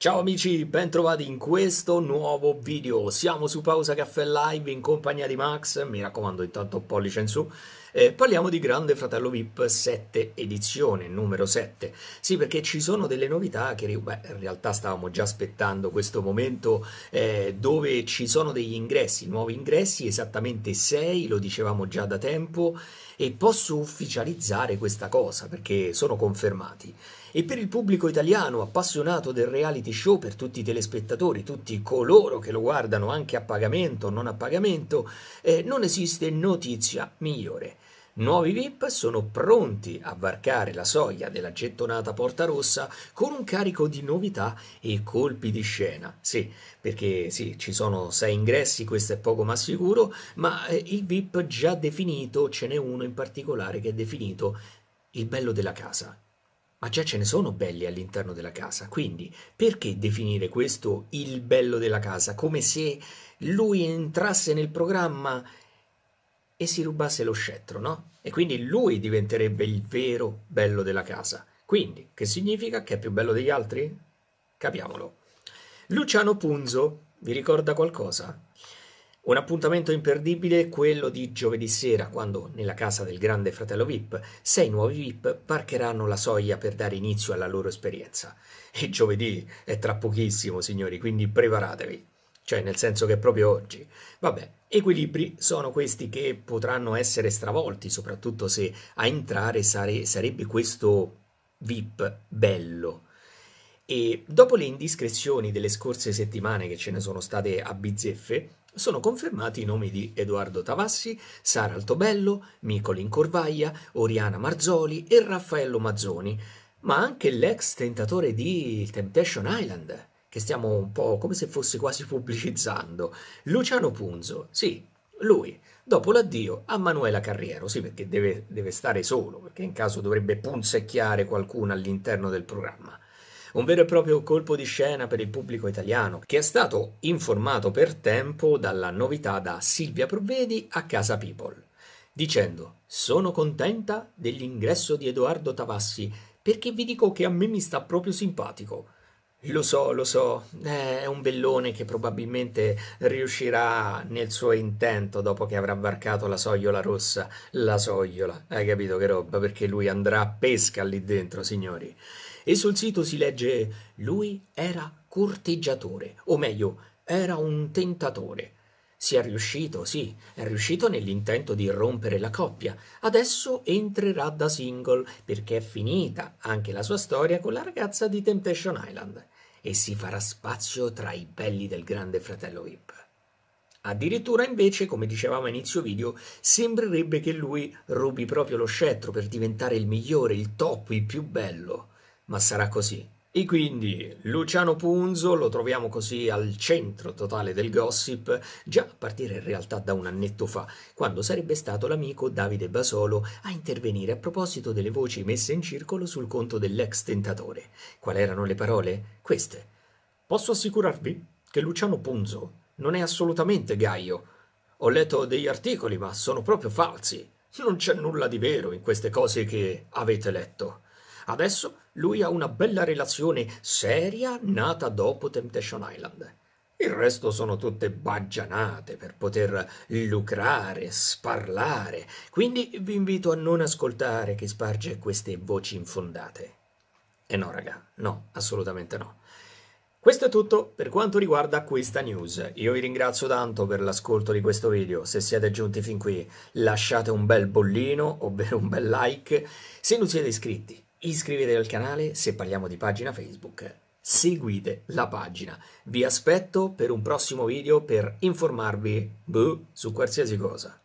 Ciao amici, bentrovati in questo nuovo video. Siamo su Pausa Caffè Live in compagnia di Max, mi raccomando intanto pollice in su. Eh, parliamo di Grande Fratello VIP 7 edizione, numero 7. Sì, perché ci sono delle novità che beh, in realtà stavamo già aspettando questo momento eh, dove ci sono degli ingressi, nuovi ingressi, esattamente 6, lo dicevamo già da tempo, e posso ufficializzare questa cosa perché sono confermati. E per il pubblico italiano appassionato del reality reality show per tutti i telespettatori, tutti coloro che lo guardano anche a pagamento o non a pagamento, eh, non esiste notizia migliore. Nuovi VIP sono pronti a varcare la soglia della gettonata Porta Rossa con un carico di novità e colpi di scena. Sì, perché sì, ci sono sei ingressi, questo è poco ma sicuro, ma eh, il VIP già definito, ce n'è uno in particolare che è definito il bello della casa, ma già ce ne sono belli all'interno della casa, quindi perché definire questo il bello della casa, come se lui entrasse nel programma e si rubasse lo scettro, no? E quindi lui diventerebbe il vero bello della casa. Quindi, che significa che è più bello degli altri? Capiamolo. Luciano Punzo, vi ricorda qualcosa? Un appuntamento imperdibile è quello di giovedì sera, quando nella casa del grande fratello VIP sei nuovi VIP parcheranno la soglia per dare inizio alla loro esperienza. E giovedì è tra pochissimo, signori, quindi preparatevi. Cioè, nel senso che è proprio oggi. Vabbè, equilibri sono questi che potranno essere stravolti, soprattutto se a entrare sare- sarebbe questo VIP bello. E dopo le indiscrezioni delle scorse settimane che ce ne sono state a bizzeffe, sono confermati i nomi di Edoardo Tavassi, Sara Altobello, Micolin Corvaglia, Oriana Marzoli e Raffaello Mazzoni, ma anche l'ex tentatore di Temptation Island, che stiamo un po' come se fosse quasi pubblicizzando, Luciano Punzo, sì, lui, dopo l'addio a Manuela Carriero, sì perché deve, deve stare solo, perché in caso dovrebbe punzecchiare qualcuno all'interno del programma un vero e proprio colpo di scena per il pubblico italiano, che è stato informato per tempo dalla novità da Silvia Provvedi a Casa People, dicendo «Sono contenta dell'ingresso di Edoardo Tavassi perché vi dico che a me mi sta proprio simpatico». Lo so, lo so, è un bellone che probabilmente riuscirà nel suo intento dopo che avrà varcato la sogliola rossa. La sogliola, hai capito che roba? Perché lui andrà a pesca lì dentro, signori e sul sito si legge lui era corteggiatore, o meglio, era un tentatore. Si è riuscito, sì, è riuscito nell'intento di rompere la coppia. Adesso entrerà da single perché è finita anche la sua storia con la ragazza di Temptation Island e si farà spazio tra i belli del grande fratello Whip. Addirittura invece, come dicevamo a inizio video, sembrerebbe che lui rubi proprio lo scettro per diventare il migliore, il top, il più bello ma sarà così. E quindi Luciano Punzo lo troviamo così al centro totale del gossip, già a partire in realtà da un annetto fa, quando sarebbe stato l'amico Davide Basolo a intervenire a proposito delle voci messe in circolo sul conto dell'ex tentatore. Qual erano le parole? Queste. Posso assicurarvi che Luciano Punzo non è assolutamente gaio. Ho letto degli articoli, ma sono proprio falsi. Non c'è nulla di vero in queste cose che avete letto. Adesso lui ha una bella relazione seria nata dopo Temptation Island. Il resto sono tutte baggianate per poter lucrare, sparlare, quindi vi invito a non ascoltare chi sparge queste voci infondate. E eh no, raga, no, assolutamente no. Questo è tutto per quanto riguarda questa news. Io vi ringrazio tanto per l'ascolto di questo video. Se siete giunti fin qui, lasciate un bel bollino, ovvero un bel like. Se non siete iscritti, Iscrivetevi al canale se parliamo di pagina Facebook. Seguite la pagina. Vi aspetto per un prossimo video per informarvi buh, su qualsiasi cosa.